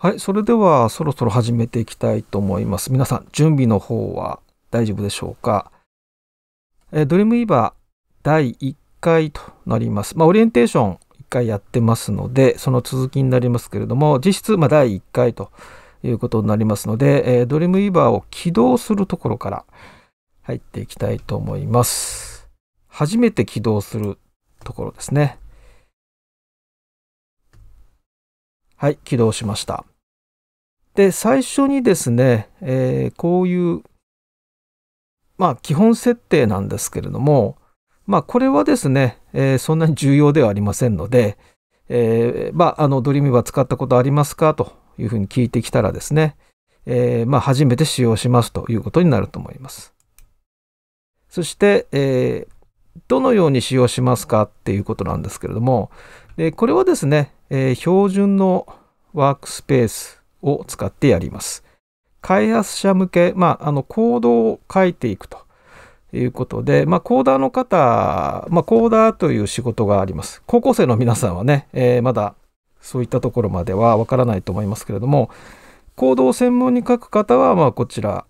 はい、それではそろそろ始めていきたいと思います。皆さん、準備の方は大丈夫でしょうか。えドリームイーバー第1回となります。まあ、オリエンテーション1回やってますので、その続きになりますけれども、実質、まあ、第1回ということになりますので、えドリームイーバーを起動するところから入っていきたいと思います。初めて起動するところですね。はい、起動しました。で、最初にですね、えー、こういう、まあ、基本設定なんですけれども、まあ、これはですね、えー、そんなに重要ではありませんので、えー、まあ、あの、ドリームは使ったことありますかというふうに聞いてきたらですね、えー、まあ、初めて使用しますということになると思います。そして、えー、どのように使用しますかっていうことなんですけれども、でこれはですね、えー、標準のワークスペースを使ってやります。開発者向け、まあ、あのコードを書いていくということで、まあ、コーダーの方、まあ、コーダーという仕事があります。高校生の皆さんはね、えー、まだそういったところまではわからないと思いますけれども、コードを専門に書く方は、まあ、こちら、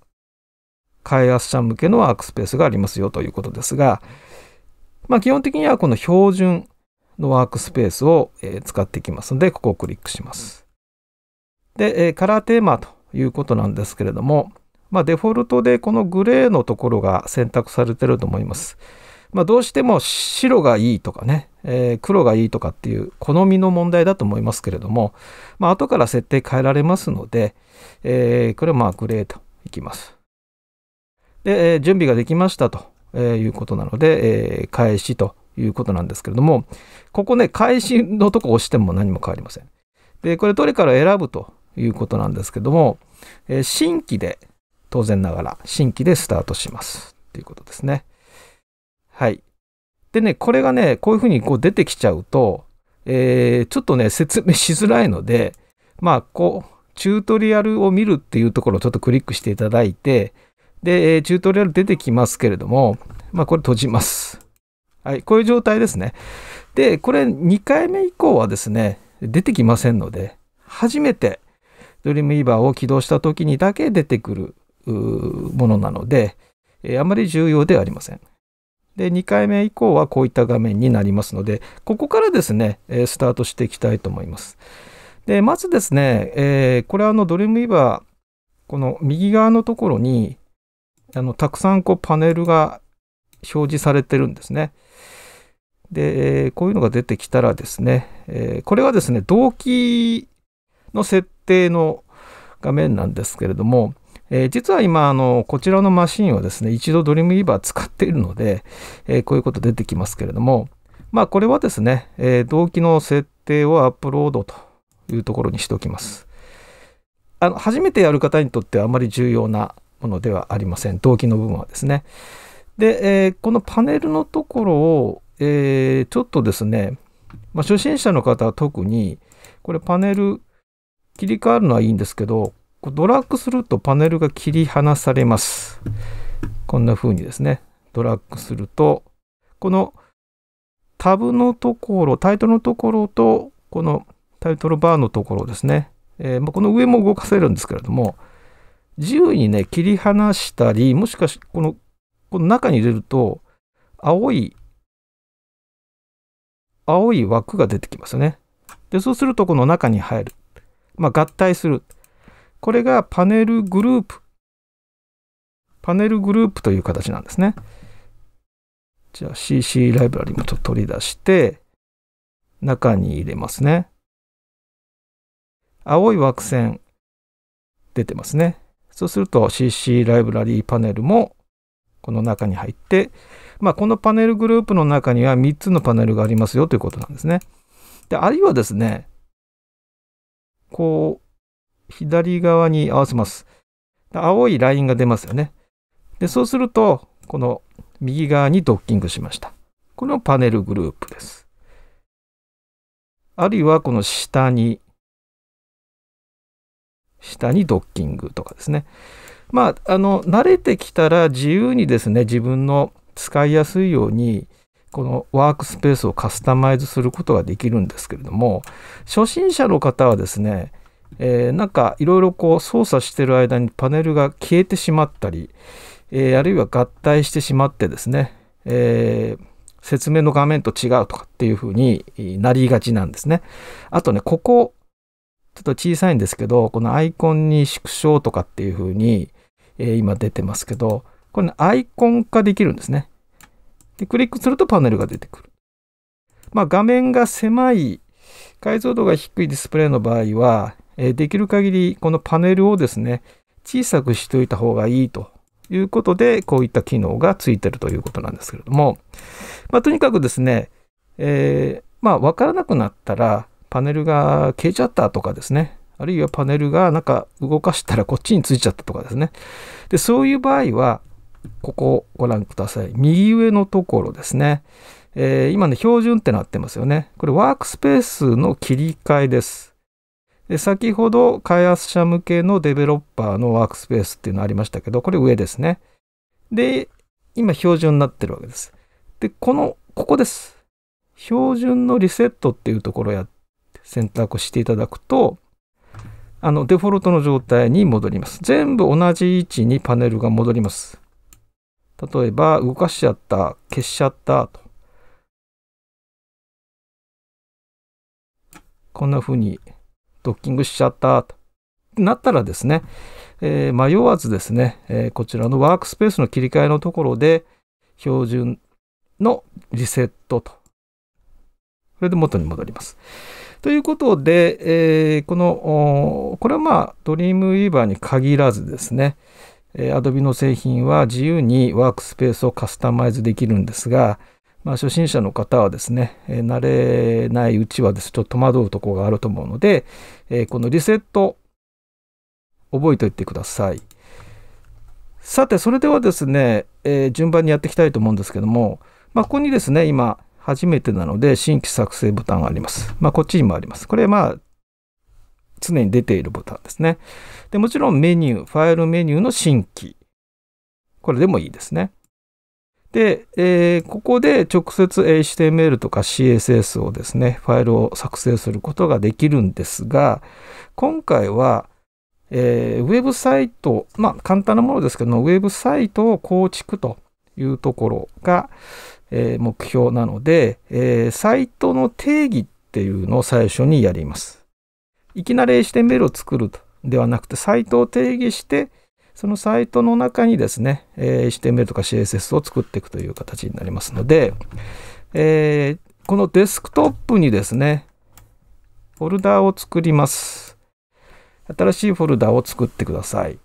開発者向けのワークスペースがありますよということですが、まあ、基本的にはこの標準のワークスペースを、え使っていきますので、ここをクリックします。で、えカラーテーマということなんですけれども、まあ、デフォルトでこのグレーのところが選択されてると思います。まあ、どうしても白がいいとかね、えー、黒がいいとかっていう好みの問題だと思いますけれども、まあ、後から設定変えられますので、えー、これはまあグレーといきます。で、えー、準備ができましたということなので、えー、開始ということなんですけれども、ここね、開始のとこ押しても何も変わりません。で、これどれから選ぶということなんですけども、え新規で、当然ながら新規でスタートしますということですね。はい。でね、これがね、こういうふうにこう出てきちゃうと、えー、ちょっとね、説明しづらいので、まあ、こう、チュートリアルを見るっていうところをちょっとクリックしていただいて、で、チュートリアル出てきますけれども、まあ、これ閉じます。はい、こういう状態ですね。で、これ2回目以降はですね、出てきませんので、初めてドリームイーバーを起動した時にだけ出てくるものなので、えあまり重要ではありません。で、2回目以降はこういった画面になりますので、ここからですね、えスタートしていきたいと思います。で、まずですね、えー、これあのドリームイーバー、この右側のところに、あの、たくさんこうパネルが表示されてるんですね。で、こういうのが出てきたらですね、これはですね、動機の設定の画面なんですけれども、実は今あの、こちらのマシンはですね、一度ドリームイーバー使っているので、こういうこと出てきますけれども、まあこれはですね、動機の設定をアップロードというところにしておきます。あの初めてやる方にとってはあまり重要なものではありません。動機の部分はですね。で、えー、このパネルのところをえー、ちょっとですね、まあ、初心者の方は特に、これパネル切り替わるのはいいんですけど、ドラッグするとパネルが切り離されます。こんな風にですね、ドラッグすると、このタブのところ、タイトルのところと、このタイトルバーのところですね、えー、この上も動かせるんですけれども、自由にね、切り離したり、もしかしこの、この中に入れると、青い青い枠が出てきますよね。で、そうするとこの中に入る。まあ、合体する。これがパネルグループ。パネルグループという形なんですね。じゃあ CC ライブラリもちょっと取り出して、中に入れますね。青い枠線出てますね。そうすると CC ライブラリーパネルもこの中に入ってまあ、このパネルグループの中には3つのパネルがありますよということなんですね。で、あるいはですね、こう、左側に合わせます。青いラインが出ますよね。で、そうすると、この右側にドッキングしました。このパネルグループです。あるいはこの下に、下にドッキングとかですね。まあ、あの、慣れてきたら自由にですね、自分の使いやすいようにこのワークスペースをカスタマイズすることができるんですけれども初心者の方はですね、えー、なんかいろいろこう操作してる間にパネルが消えてしまったり、えー、あるいは合体してしまってですね、えー、説明の画面と違うとかっていうふうになりがちなんですね。あとね、ここ、ちょっと小さいんですけど、このアイコンに縮小とかっていうふうに、えー、今出てますけど、これ、ね、アイコン化できるんですね。で、クリックするとパネルが出てくる。まあ、画面が狭い、解像度が低いディスプレイの場合は、えできる限りこのパネルをですね、小さくしておいた方がいいということで、こういった機能がついてるということなんですけれども、まあ、とにかくですね、えー、まあ、わからなくなったら、パネルが消えちゃったとかですね、あるいはパネルがなんか動かしたらこっちについちゃったとかですね。で、そういう場合は、ここをご覧ください。右上のところですね。えー、今ね、標準ってなってますよね。これワークスペースの切り替えです。で先ほど開発者向けのデベロッパーのワークスペースっていうのありましたけど、これ上ですね。で、今標準になってるわけです。で、この、ここです。標準のリセットっていうところをやって選択していただくと、あのデフォルトの状態に戻ります。全部同じ位置にパネルが戻ります。例えば、動かしちゃった、消しちゃったと。こんな風にドッキングしちゃったとなったらですね、えー、迷わずですね、えー、こちらのワークスペースの切り替えのところで、標準のリセットと。これで元に戻ります。ということで、えー、この、これはまあ、ドリームウィーバーに限らずですね、え Adobe の製品は自由にワークスペースをカスタマイズできるんですが、まあ、初心者の方はですね、え慣れないうちはです、ちょっと戸惑うところがあると思うので、えこのリセット、覚えておいてください。さて、それではですね、えー、順番にやっていきたいと思うんですけども、まあ、ここにですね、今、初めてなので、新規作成ボタンがあります。まあ、こっちにもあります。これ、まあ、常に出ているボタンですね。で、もちろんメニュー、ファイルメニューの新規。これでもいいですね。で、えー、ここで直接 HTML とか CSS をですね、ファイルを作成することができるんですが、今回は、えー、ウェブサイト、まあ簡単なものですけども、ウェブサイトを構築というところが、えー、目標なので、えー、サイトの定義っていうのを最初にやります。いきなり HTML を作るではなくて、サイトを定義して、そのサイトの中にですね、え HTML とか CSS を作っていくという形になりますので、えー、このデスクトップにですね、フォルダーを作ります。新しいフォルダーを作ってください。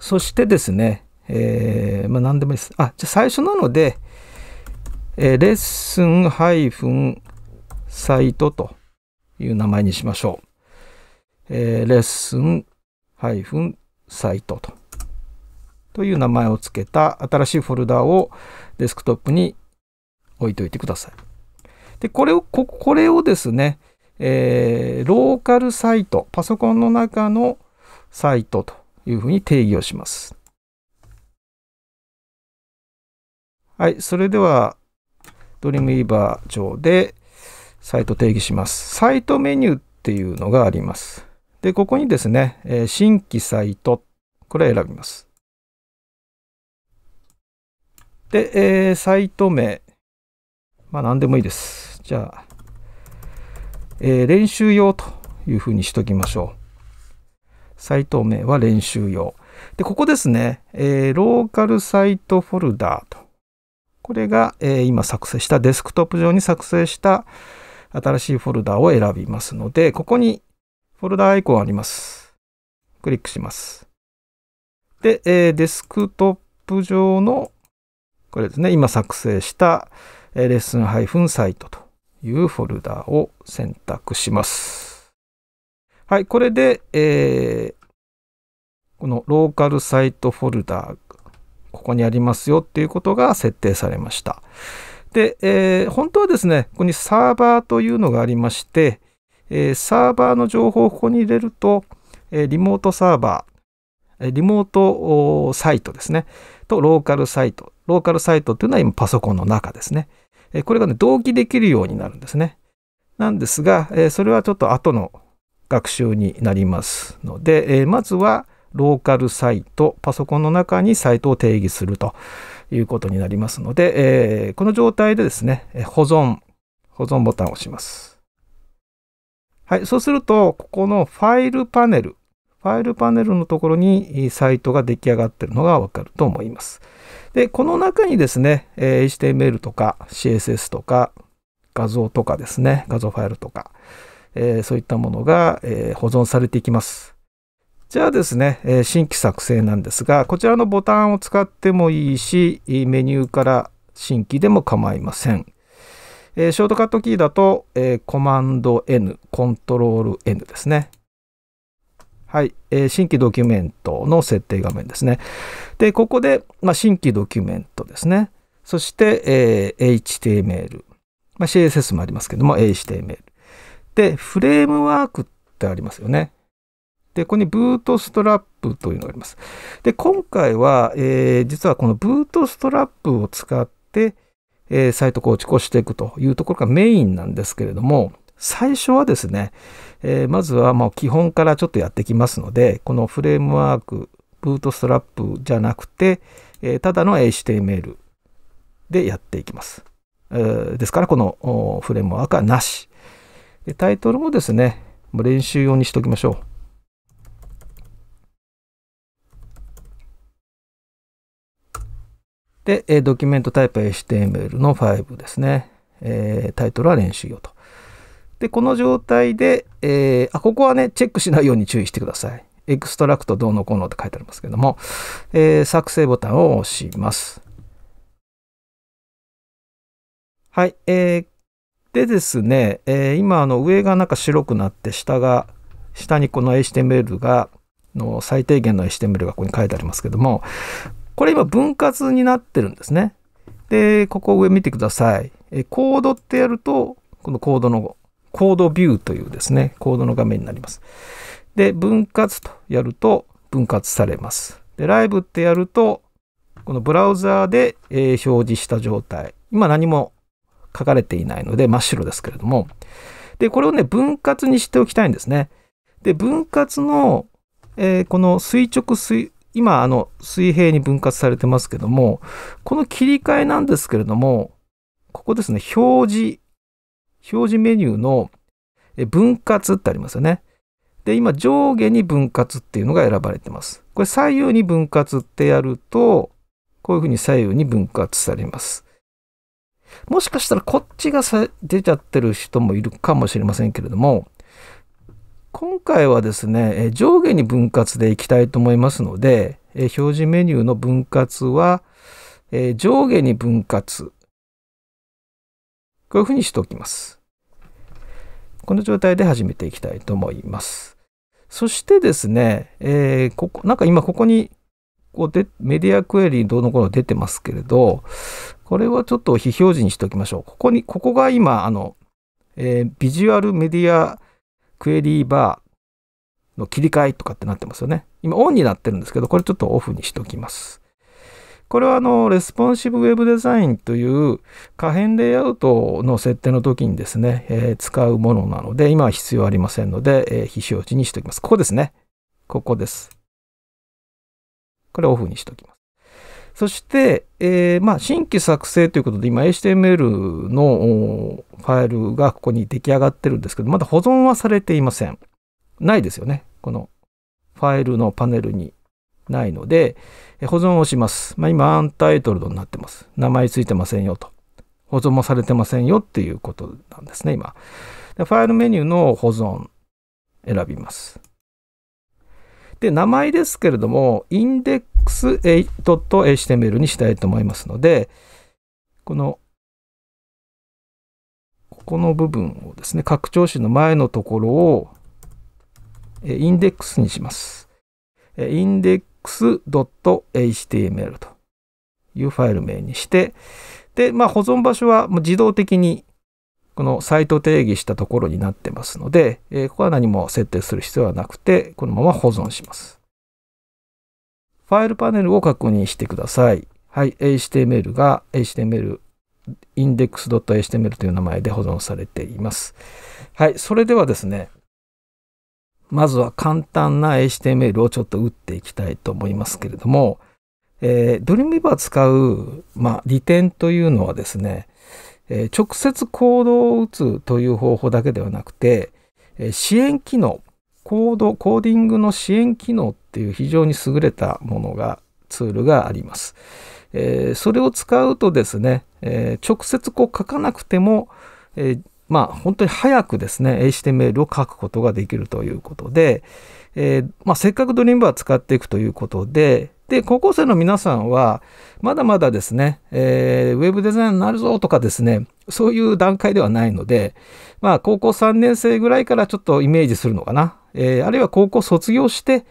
そしてですね、えー、まあ何でもいいです。あ、じゃ最初なので、えー、レッスンサイトという名前にしましょう。えー、レッスンサイトと。という名前を付けた新しいフォルダをデスクトップに置いといてください。で、これを、ここれをですね、えー、ローカルサイト、パソコンの中のサイトというふうに定義をします。はい、それでは、ドリームイーバー上でサイト定義します。サイトメニューっていうのがあります。で、ここにですね、えー、新規サイト、これ選びます。で、えー、サイト名、まあ何でもいいです。じゃあ、えー、練習用というふうにしときましょう。サイト名は練習用。で、ここですね、えー、ローカルサイトフォルダーと。これが、えー、今作成した、デスクトップ上に作成した新しいフォルダを選びますので、ここにフォルダアイコンあります。クリックします。で、えー、デスクトップ上の、これですね、今作成した、えー、レッスンサイトというフォルダを選択します。はい、これで、えー、このローカルサイトフォルダ、ここにありますよっていうことが設定されました。で、えー、本当はですね、ここにサーバーというのがありまして、えー、サーバーの情報をここに入れると、えー、リモートサーバー、リモートサイトですね、とローカルサイト。ローカルサイトっていうのは今パソコンの中ですね。えー、これがね、同期できるようになるんですね。なんですが、えー、それはちょっと後の学習になりますので、えー、まずはローカルサイト、パソコンの中にサイトを定義するということになりますので、えー、この状態でですね、保存、保存ボタンを押します。はい、そうすると、ここのファイルパネル、ファイルパネルのところにサイトが出来上がってるのがわかると思います。で、この中にですね、え HTML とか CSS とか画像とかですね、画像ファイルとか、えそういったものが、え保存されていきます。じゃあですね、え新規作成なんですが、こちらのボタンを使ってもいいし、メニューから新規でも構いません。えー、ショートカットキーだと、えー、コマンド N、コントロール N ですね。はい、えー、新規ドキュメントの設定画面ですね。で、ここで、まあ、新規ドキュメントですね。そして、えー、HTML。まあ、CSS もありますけども、HTML。で、フレームワークってありますよね。で、ここにブートストラップというのがあります。で、今回は、えー、実はこのブートストラップを使って、えー、サイト構築をしていくというところがメインなんですけれども、最初はですね、えー、まずはもう基本からちょっとやってきますので、このフレームワーク、ブートストラップじゃなくて、えー、ただの HTML でやっていきます。えー、ですから、このフレームワークはなし。でタイトルもですね、練習用にしておきましょう。で、えドキュメントタイプ HTML の5ですね。えー、タイトルは練習用と。で、この状態で、えー、あ、ここはね、チェックしないように注意してください。エクストラクトどうのこうのって書いてありますけども、えー、作成ボタンを押します。はい、えー、でですね、えー、今、あの、上がなんか白くなって、下が、下にこの HTML が、の最低限の HTML がここに書いてありますけども、これ今分割になってるんですね。で、ここ上見てください。えコードってやると、このコードの、コードビューというですね、コードの画面になります。で、分割とやると分割されます。で、ライブってやると、このブラウザーで、えー、表示した状態。今何も書かれていないので真っ白ですけれども。で、これをね、分割にしておきたいんですね。で、分割の、えー、この垂直今あの水平に分割されてますけども、この切り替えなんですけれども、ここですね、表示、表示メニューの分割ってありますよね。で、今上下に分割っていうのが選ばれてます。これ左右に分割ってやると、こういうふうに左右に分割されます。もしかしたらこっちが出ちゃってる人もいるかもしれませんけれども、今回はですね、上下に分割でいきたいと思いますので、表示メニューの分割は、上下に分割。こういうふうにしておきます。この状態で始めていきたいと思います。そしてですね、えー、ここ、なんか今ここに、こうで、メディアクエリどうのこうの出てますけれど、これはちょっと非表示にしておきましょう。ここに、ここが今、あの、えー、ビジュアルメディアクエリーバーの切り替えとかってなってますよね。今オンになってるんですけど、これちょっとオフにしときます。これはあの、レスポンシブウェブデザインという可変レイアウトの設定の時にですね、えー、使うものなので、今は必要ありませんので、えー、非表示にしておきます。ここですね。ここです。これオフにしておきます。そして、えー、まあ、新規作成ということで、今 HTML のファイルがここに出来上がってるんですけど、まだ保存はされていません。ないですよね。このファイルのパネルにないので、保存をします。まあ、今、アンタイトルドになってます。名前ついてませんよと。保存もされてませんよっていうことなんですね、今。でファイルメニューの保存選びます。で、名前ですけれども、index.html にしたいと思いますので、この、ここの部分をですね、拡張子の前のところを、インデックスにします。index.html というファイル名にして、で、まあ、保存場所は自動的にこのサイト定義したところになってますので、えここは何も設定する必要はなくて、このまま保存します。ファイルパネルを確認してください。はい、HTML が HTML index.html という名前で保存されています。はい、それではですね、まずは簡単な HTML をちょっと打っていきたいと思いますけれども、えー、ドリームビバー使う、まあ、利点というのはですね、え直接行動を打つという方法だけではなくて、え支援機能、コード、コーディングの支援機能っていう非常に優れたものが、ツールがあります。えそれを使うとですね、え直接こう書かなくても、えまあ本当に早くですね、HTML を書くことができるということで、えまあ、せっかくドリームバー使っていくということで、で、高校生の皆さんは、まだまだですね、えー、ウェブデザインになるぞとかですね、そういう段階ではないので、まあ、高校3年生ぐらいからちょっとイメージするのかな。えー、あるいは高校卒業して、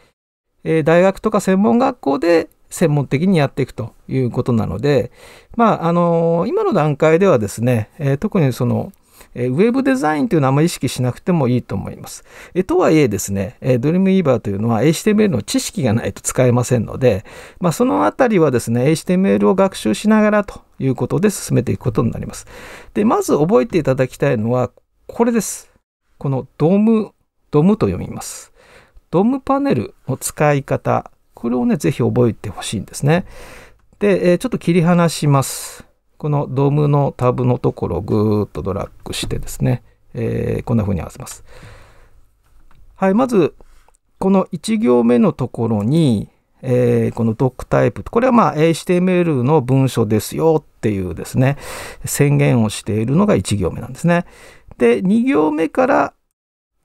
えー、大学とか専門学校で専門的にやっていくということなので、まあ、あのー、今の段階ではですね、えー、特にその、えウェブデザインというのはあまり意識しなくてもいいと思います。えとはいえですね、えー、ムイーバーというのは HTML の知識がないと使えませんので、まあ、そのあたりはですね、HTML を学習しながらということで進めていくことになります。で、まず覚えていただきたいのは、これです。このドム、ドムと読みます。ドムパネルの使い方、これをね、ぜひ覚えてほしいんですね。で、えちょっと切り離します。このドームのタブのところをぐーっとドラッグしてですね、えー、こんな風に合わせます。はい、まず、この1行目のところに、えー、このドックタイプ、これはまあ HTML の文書ですよっていうですね、宣言をしているのが1行目なんですね。で、2行目から、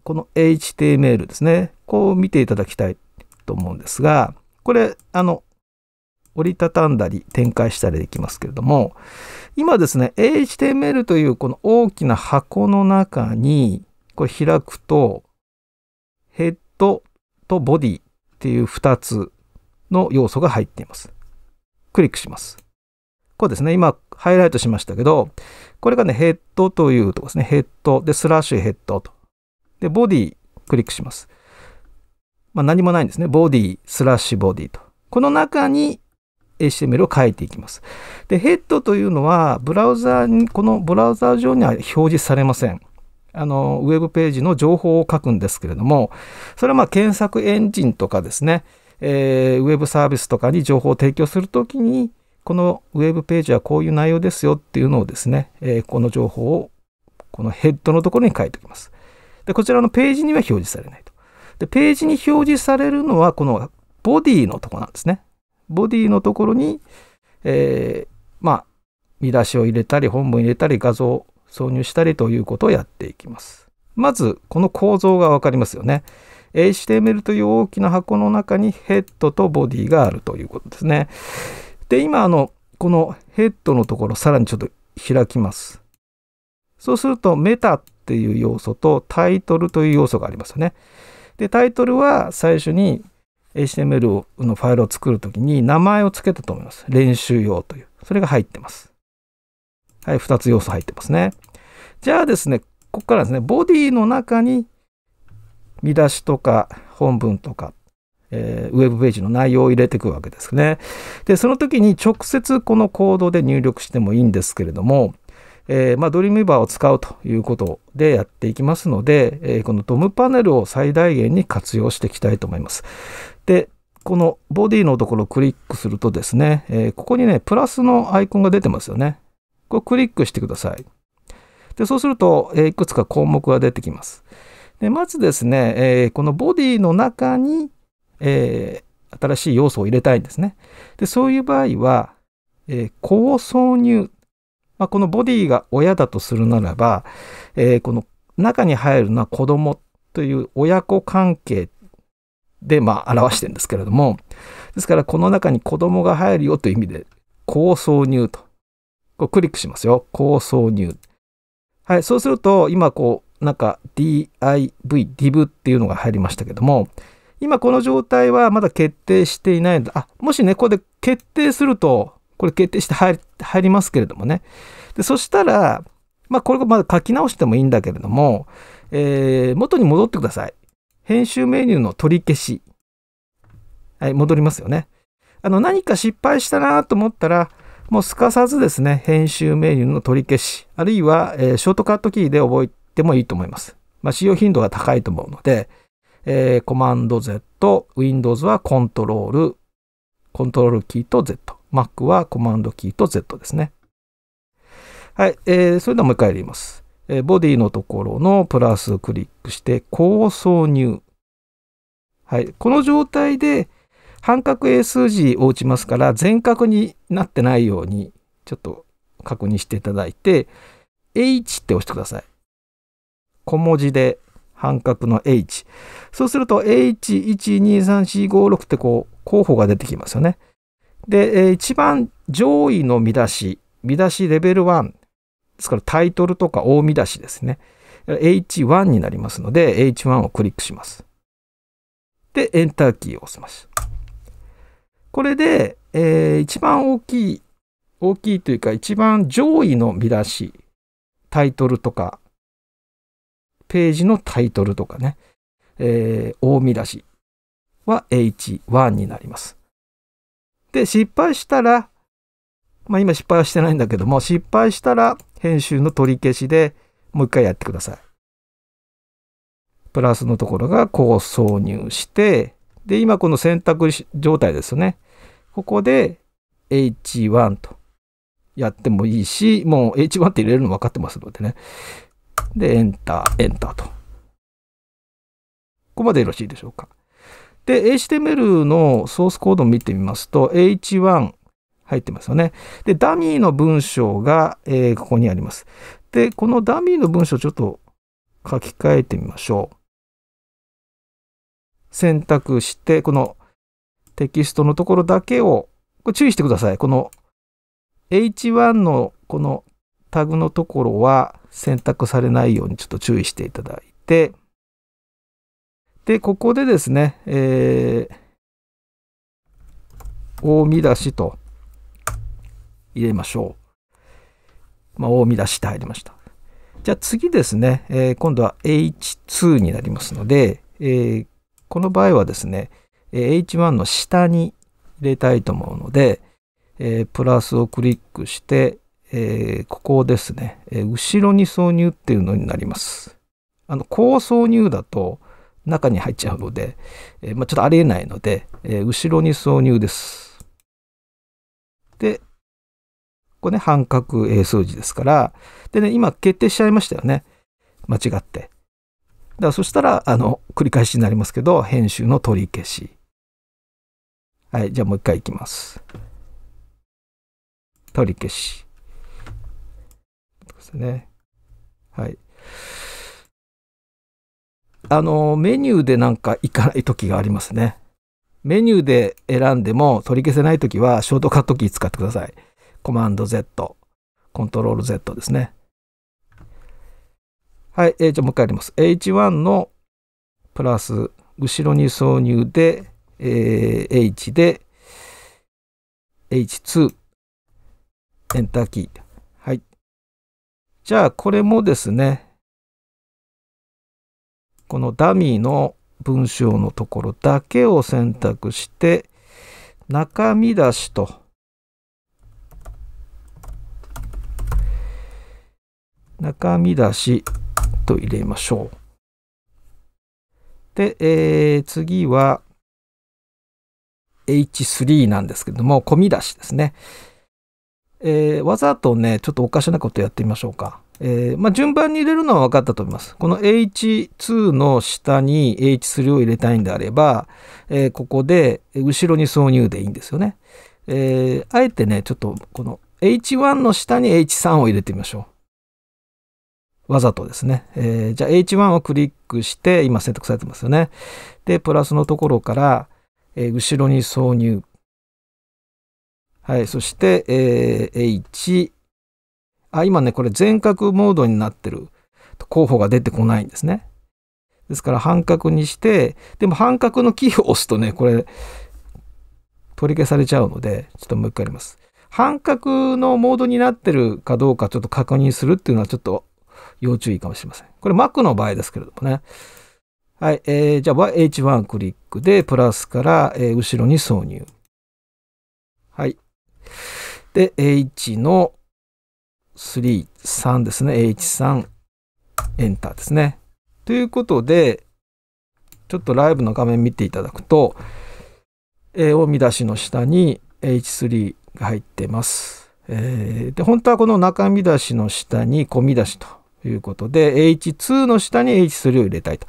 この HTML ですね、こう見ていただきたいと思うんですが、これ、あの、折りたたんだり展開したりできますけれども今ですね HTML というこの大きな箱の中にこれ開くとヘッドとボディっていう2つの要素が入っています。クリックします。こうですね、今ハイライトしましたけど、これがね、ヘッドというとこですね、ヘッドでスラッシュヘッドと。で、ボディクリックします。まあ、何もないんですね。ボディスラッシュボディと。この中に HTML を書いていきます。で、ヘッドというのは、ブラウザーに、このブラウザー上には表示されません。あの、ウェブページの情報を書くんですけれども、それはまあ検索エンジンとかですね、えー、ウェブサービスとかに情報を提供するときに、このウェブページはこういう内容ですよっていうのをですね、えー、この情報をこのヘッドのところに書いておきます。で、こちらのページには表示されないと。で、ページに表示されるのはこのボディのとこなんですね。ボディのところに、えー、まあ、見出しを入れたり、本文入れたり、画像を挿入したりということをやっていきます。まず、この構造がわかりますよね。HTML という大きな箱の中にヘッドとボディがあるということですね。で、今、あの、このヘッドのところ、さらにちょっと開きます。そうすると、メタっていう要素とタイトルという要素がありますよね。で、タイトルは最初に HTML のファイルを作るときに名前を付けたと思います。練習用という。それが入ってます。はい、2つ要素入ってますね。じゃあですね、ここからですね、ボディの中に見出しとか本文とか、えー、ウェブページの内容を入れていくわけですね。で、その時に直接このコードで入力してもいいんですけれども、えー、まあ、ドリームイバーを使うということでやっていきますので、えー、このドムパネルを最大限に活用していきたいと思います。で、このボディのところをクリックするとですね、えー、ここにね、プラスのアイコンが出てますよね。これクリックしてください。で、そうすると、えいくつか項目が出てきます。で、まずですね、えこのボディの中に、え新しい要素を入れたいんですね。で、そういう場合は、えー、高挿入まあ、このボディが親だとするならば、えー、この中に入るのは子供という親子関係で、まあ、表してるんですけれども、ですからこの中に子供が入るよという意味で、高挿入と。こうクリックしますよ。高挿入。はい、そうすると、今こう、なんか DIV、DIV っていうのが入りましたけども、今この状態はまだ決定していないあ、もしね、ここで決定すると、これ決定して入りますけれどもね。でそしたら、まあ、これまだ書き直してもいいんだけれども、えー、元に戻ってください。編集メニューの取り消し。はい、戻りますよね。あの、何か失敗したなと思ったら、もうすかさずですね、編集メニューの取り消し、あるいは、えー、ショートカットキーで覚えてもいいと思います。まあ、使用頻度が高いと思うので、えー、コマンド Z、Windows はコントロール、コントロールキーと Z。Mac はコマンドキーと Z ですね。はい、えー、それではもう一回やります。えー、ボディのところのプラスクリックして、高挿入。はい、この状態で半角英数字を打ちますから、全角になってないように、ちょっと確認していただいて、H って押してください。小文字で半角の H。そうすると H12345 6ってこう候補が出てきますよね。で、一番上位の見出し、見出しレベル1、ですからタイトルとか大見出しですね。H1 になりますので、H1 をクリックします。で、エンターキーを押します。これで、えー、一番大きい、大きいというか、一番上位の見出し、タイトルとか、ページのタイトルとかね、えー、大見出しは H1 になります。で、失敗したら、まあ今失敗はしてないんだけども、失敗したら編集の取り消しでもう一回やってください。プラスのところがこう挿入して、で、今この選択状態ですよね。ここで H1 とやってもいいし、もう H1 って入れるの分かってますのでね。で、エンター、エンターと。ここまでよろしいでしょうか。で、HTML のソースコードを見てみますと、H1 入ってますよね。で、ダミーの文章が、えー、ここにあります。で、このダミーの文章ちょっと書き換えてみましょう。選択して、このテキストのところだけを、これ注意してください。この H1 のこのタグのところは選択されないようにちょっと注意していただいて、で、ここでですね、えー、大見出しと入れましょう。まあ、大見出しって入りました。じゃあ次ですね、えー、今度は H2 になりますので、えー、この場合はですね、H1 の下に入れたいと思うので、えー、プラスをクリックして、えー、ここをですね、えー、後ろに挿入っていうのになります。あの、高挿入だと、中に入っちゃうので、えー、まあ、ちょっとありえないので、えー、後ろに挿入です。で、これね、半角英数字ですから、でね、今決定しちゃいましたよね。間違って。だからそしたら、あの、繰り返しになりますけど、編集の取り消し。はい、じゃあもう一回いきます。取り消し。ですね。はい。あの、メニューでなんかいかない時がありますね。メニューで選んでも取り消せない時は、ショートカットキー使ってください。コマンド Z、コントロール Z ですね。はい、えー、じゃあもう一回やります。H1 のプラス、後ろに挿入で、えー、H で、H2、エンターキー。はい。じゃあ、これもですね、このダミーの文章のところだけを選択して、中身出しと、中身出しと入れましょう。で、えー、次は H3 なんですけども、込み出しですね。えー、わざとね、ちょっとおかしなことやってみましょうか。えー、まあ、順番に入れるのは分かったと思います。この H2 の下に H3 を入れたいんであれば、えー、ここで後ろに挿入でいいんですよね。えー、あえてね、ちょっとこの H1 の下に H3 を入れてみましょう。わざとですね。えじゃあ H1 をクリックして、今選択されてますよね。で、プラスのところから、え後ろに挿入。はい、そして、え H、あ、今ね、これ全角モードになってる候補が出てこないんですね。ですから半角にして、でも半角のキーを押すとね、これ取り消されちゃうので、ちょっともう一回やります。半角のモードになってるかどうかちょっと確認するっていうのはちょっと要注意かもしれません。これ Mac の場合ですけれどもね。はい、えー、じゃあ H1 クリックでプラスから、えー、後ろに挿入。はい。で、H の3、3ですね。H3、エンターですね。ということで、ちょっとライブの画面見ていただくと、えー、を見出しの下に H3 が入ってます。えー、で、本当はこの中見出しの下に小見出しということで、H2 の下に H3 を入れたいと。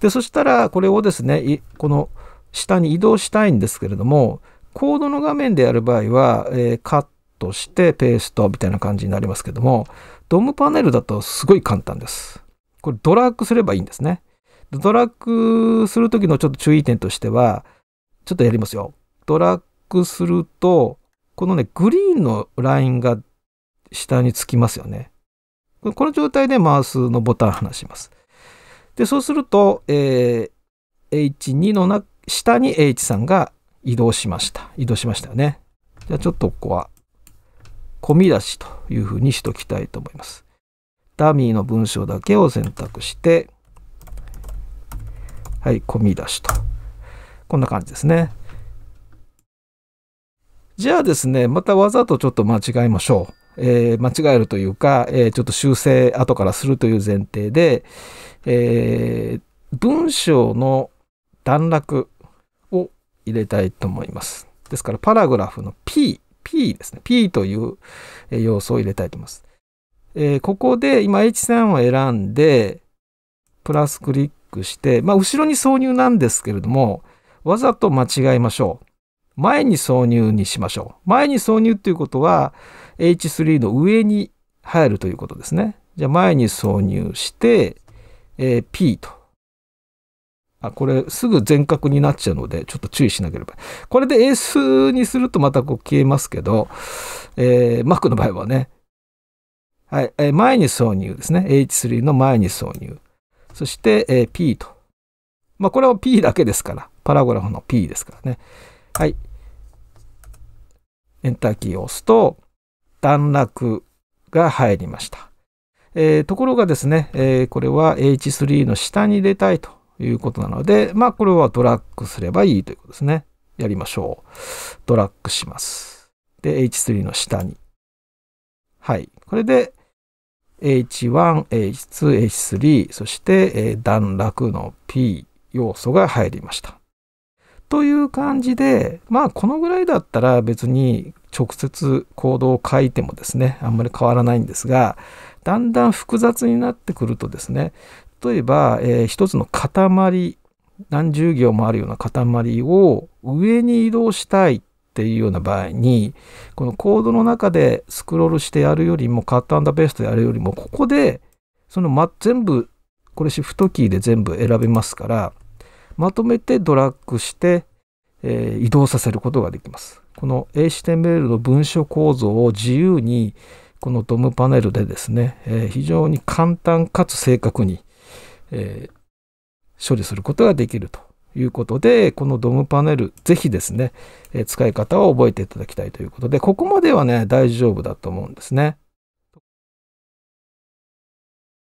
で、そしたらこれをですね、この下に移動したいんですけれども、コードの画面でやる場合は、えー、カットしてペーストみたいな感じになりますけども、ドームパネルだとすごい簡単です。これドラッグすればいいんですね。ドラッグするときのちょっと注意点としては、ちょっとやりますよ。ドラッグすると、このね、グリーンのラインが下につきますよね。この状態でマウスのボタン離します。で、そうすると、えー、H2 の下に H3 が移動しました。移動しましたよね。じゃあちょっとここは込み出しというふうにしときたいと思います。ダミーの文章だけを選択して、はい、込み出しと。こんな感じですね。じゃあですね、またわざとちょっと間違えましょう。えー、間違えるというか、えー、ちょっと修正後からするという前提で、えー、文章の段落を入れたいと思います。ですから、パラグラフの P P ですね。P という要素を入れたいと思います。えー、ここで今 H3 を選んで、プラスクリックして、まあ、後ろに挿入なんですけれども、わざと間違えましょう。前に挿入にしましょう。前に挿入っていうことは、H3 の上に入るということですね。じゃあ前に挿入して、えー、P とあ、これすぐ全角になっちゃうので、ちょっと注意しなければ。これで英数にするとまたこう消えますけど、えー、Mac の場合はね、はい、えー、前に挿入ですね。H3 の前に挿入。そして、えー、P と。まあ、これは P だけですから。パラグラフの P ですからね。はい。エンターキーを押すと、段落が入りました。えー、ところがですね、えー、これは H3 の下に入れたいと。いうことなので、まあこれはドラッグすればいいということですね。やりましょう。ドラッグします。で、H3 の下に。はい。これで、H1、H2、H3、そして、えー、段落の P 要素が入りました。という感じで、まあこのぐらいだったら別に直接コードを書いてもですね、あんまり変わらないんですが、だんだん複雑になってくるとですね、例えば、えー、一つの塊、何十行もあるような塊を上に移動したいっていうような場合に、このコードの中でスクロールしてやるよりも、カットアンダーベーストやるよりも、ここで、その、ま、全部、これシフトキーで全部選べますから、まとめてドラッグして、えー、移動させることができます。この HTML の文書構造を自由にこのドムパネルでですね、えー、非常に簡単かつ正確にえー、処理することができるということで、このドムパネル、ぜひですね、えー、使い方を覚えていただきたいということで、ここまではね、大丈夫だと思うんですね。